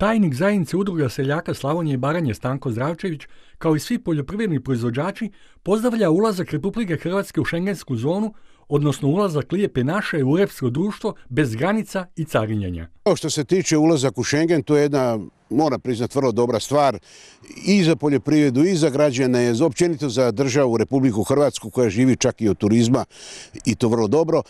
Tajnik zajednice udruga seljaka Slavonije i Baranje Stanko Zdravčević, kao i svi poljoprivredni proizvođači, pozdravlja ulazak Republike Hrvatske u šengensku zonu, odnosno ulazak lijepe naše u europsko društvo bez granica i carinjenja. što se tiče ulazak u Schengen, to je jedna, mora priznat, vrlo dobra stvar i za poljoprivredu i za građane, općenito za državu Republiku Hrvatsku koja živi čak i od turizma i to vrlo dobro.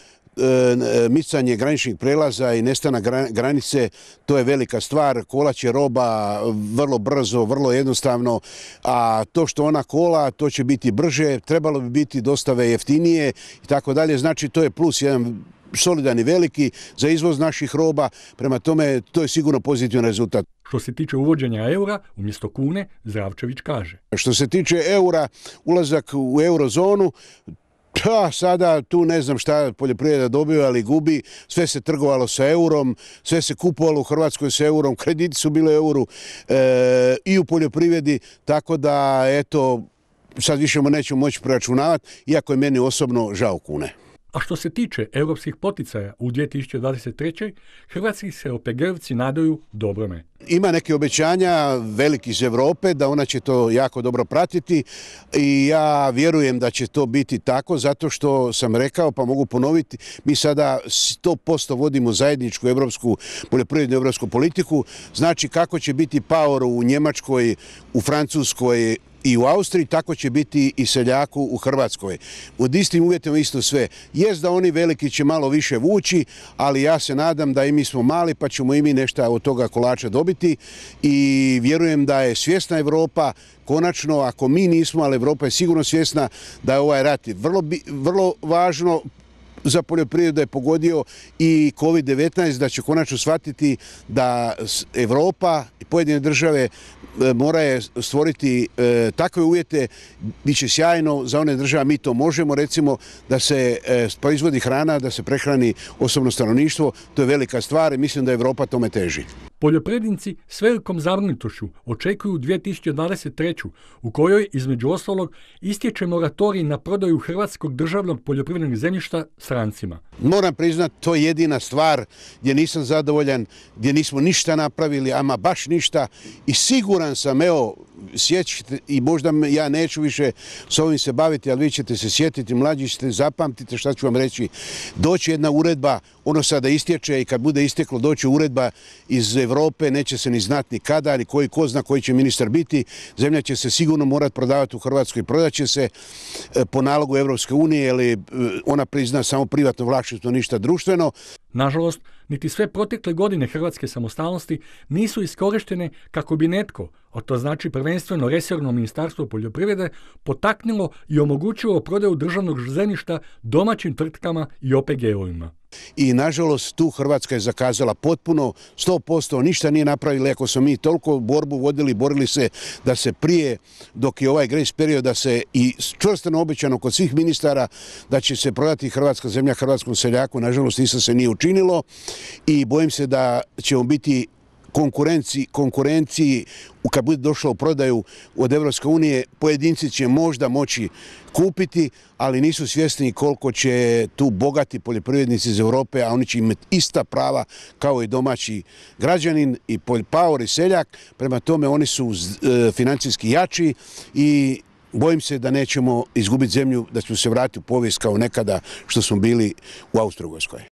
E, micanje graničnih prelaza i nestana granice, to je velika stvar. Kola će roba vrlo brzo, vrlo jednostavno, a to što ona kola, to će biti brže, trebalo bi biti dostave jeftinije i tako dalje. Znači, to je plus jedan solidan i veliki za izvoz naših roba, prema tome to je sigurno pozitivan rezultat. Što se tiče uvođenja eura, umjesto kune, zravčević kaže. Što se tiče eura, ulazak u eurozonu, pa, sada tu ne znam šta poljoprivreda dobiva, ali gubi. Sve se trgovalo sa eurom, sve se kupovalo u Hrvatskoj sa eurom, krediti su bile euru e, i u poljoprivredi, tako da, eto, sad više nećemo moći preračunavati, iako je meni osobno žao kune. A što se tiče europskih poticaja u 2023. hrvatski se opg nadaju dobrome. Ima neke obećanja veliki iz Europe da ona će to jako dobro pratiti i ja vjerujem da će to biti tako zato što sam rekao pa mogu ponoviti mi sada 100% vodimo zajedničku europsku poljoprivrednu europsku politiku znači kako će biti power u Njemačkoj, u Francuskoj, i u Austriji, tako će biti i seljaku u Hrvatskoj. U istim uvjetima isto sve. Jest da oni veliki će malo više vući, ali ja se nadam da i mi smo mali pa ćemo i mi nešto od toga kolača dobiti i vjerujem da je svjesna Europa konačno, ako mi nismo, ali Europa je sigurno svjesna da je ovaj rat vrlo, vrlo važno za poljoprivredu je pogodio i COVID-19, da će konačno shvatiti da Europa i pojedine države e, moraju stvoriti e, takve uvjete, bit će sjajno za one države, mi to možemo, recimo da se e, proizvodi hrana, da se prehrani osobno stanovništvo, to je velika stvar i mislim da Europa tome teži. Poljoprivrednici s velikom zavrnitošću očekuju 2023. u kojoj, između ostalog, istječe moratorij na prodaju hrvatskog državnog poljoprivrednog zemljišta strancima. Moram priznat, to je jedina stvar gdje nisam zadovoljan, gdje nismo ništa napravili, ama baš ništa i siguran sam, evo, sjećite i možda ja neću više s ovim se baviti, ali vi ćete se sjetiti, mlađi ćete, zapamtite šta ću vam reći. Doći jedna uredba ono sada istječe i kad bude isteklo doći uredba iz Europe, neće se ni znati ni kada, ni koji ko zna koji će ministar biti. Zemlja će se sigurno morat prodavati u Hrvatskoj, prodat će se e, po nalogu Europske unije, jer e, ona prizna samo privatno vlasništvo, ništa društveno. Nažalost, niti sve protekle godine hrvatske samostalnosti nisu iskorištene kako bi netko, a to znači prvenstveno resorno ministarstvo poljoprivrede, potaknilo i omogućilo prodaju državnog zemljišta domaćim tvrtkama i OPG-ovima. I nažalost tu Hrvatska je zakazala potpuno, 100% ništa nije napravila, ako smo mi toliko borbu vodili, borili se da se prije, dok je ovaj grejs period, da se i čvrsteno običano kod svih ministara da će se prodati Hrvatska zemlja Hrvatskom seljaku, nažalost ništa se nije učinilo i bojim se da ćemo biti konkurenciji, konkurenciji kad bude došlo u prodaju od EU, unije, pojedinci će možda moći kupiti, ali nisu svjesni koliko će tu bogati poljoprivrednici iz Europe, a oni će imati ista prava kao i domaći građanin i paor i seljak, prema tome oni su e, financijski jači i bojim se da nećemo izgubiti zemlju, da ćemo se vratiti u povijest kao nekada što smo bili u austro